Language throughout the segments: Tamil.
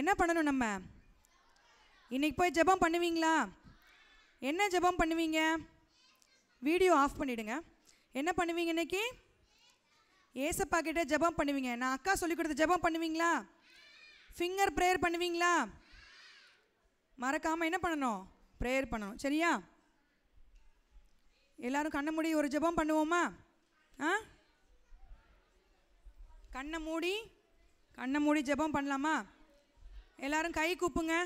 என்ன பண்ணணும் நம்ம இன்றைக்கி போய் ஜெபம் பண்ணுவீங்களா என்ன ஜெபம் பண்ணுவீங்க வீடியோ ஆஃப் பண்ணிவிடுங்க என்ன பண்ணுவீங்க இன்றைக்கி ஏசப்பா கிட்ட ஜெபம் பண்ணுவீங்க நான் அக்கா சொல்லி கொடுத்து ஜெபம் பண்ணுவீங்களா ஃபிங்கர் ப்ரேயர் பண்ணுவீங்களா மறக்காமல் என்ன பண்ணணும் ப்ரேயர் பண்ணணும் சரியா எல்லோரும் கண்ணை மூடி ஒரு ஜெபம் பண்ணுவோமா ஆ கண்ணை மூடி கண்ணை மூடி ஜெபம் பண்ணலாமா எல்லாரும் கை கூப்புங்க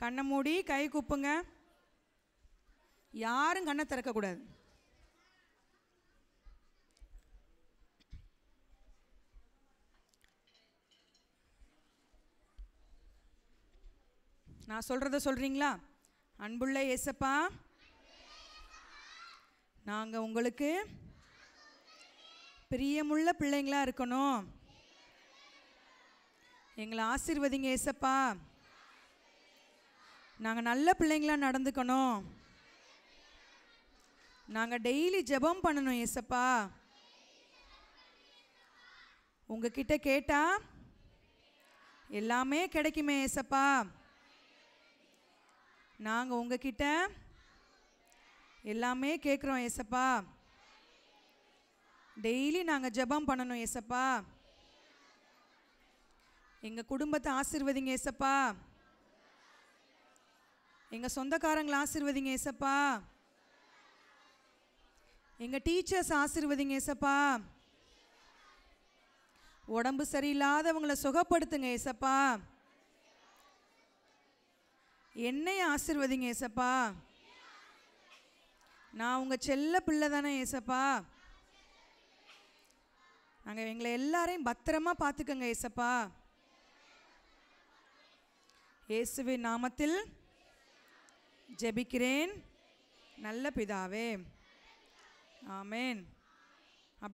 கண்ணை மூடி கை கூப்புங்க யாரும் கண்ணை திறக்கக்கூடாது நான் சொல்கிறத சொல்கிறீங்களா அன்புள்ள ஏசப்பா நாங்கள் உங்களுக்கு பிரியமுள்ள பிள்ளைங்களாக இருக்கணும் எங்களை ஆசிர்வதிங்க ஏசப்பா நாங்கள் நல்ல பிள்ளைங்களாக நடந்துக்கணும் நாங்கள் டெய்லி ஜெபம் பண்ணணும் ஏசப்பா உங்ககிட்ட கேட்டால் எல்லாமே கிடைக்குமே ஏசப்பா நாங்கள் உங்ககிட்ட எல்லாமே கேட்குறோம் ஏசப்பா டெய்லி நாங்கள் ஜெபம் பண்ணணும் ஏசப்பா எங்கள் குடும்பத்தை ஆசிர்வதிங்க ஏசப்பா எங்கள் சொந்தக்காரங்களை ஆசிர்வதிங்க ஏசப்பா எங்கள் டீச்சர்ஸ் ஆசிர்வதிங்க ஏசப்பா உடம்பு சரியில்லாதவங்களை சுகப்படுத்துங்க ஏசப்பா என்னைய ஆசிர்வதிங்க ஏசப்பா நான் உங்கள் செல்ல பிள்ளை தானே ஏசப்பா நாங்கள் எங்களை எல்லாரையும் பத்திரமா பார்த்துக்கோங்க ஏசப்பா இயேசுவின் நாமத்தில் ஜெபிக்கிறேன் நல்ல பிதாவே ஆமேன்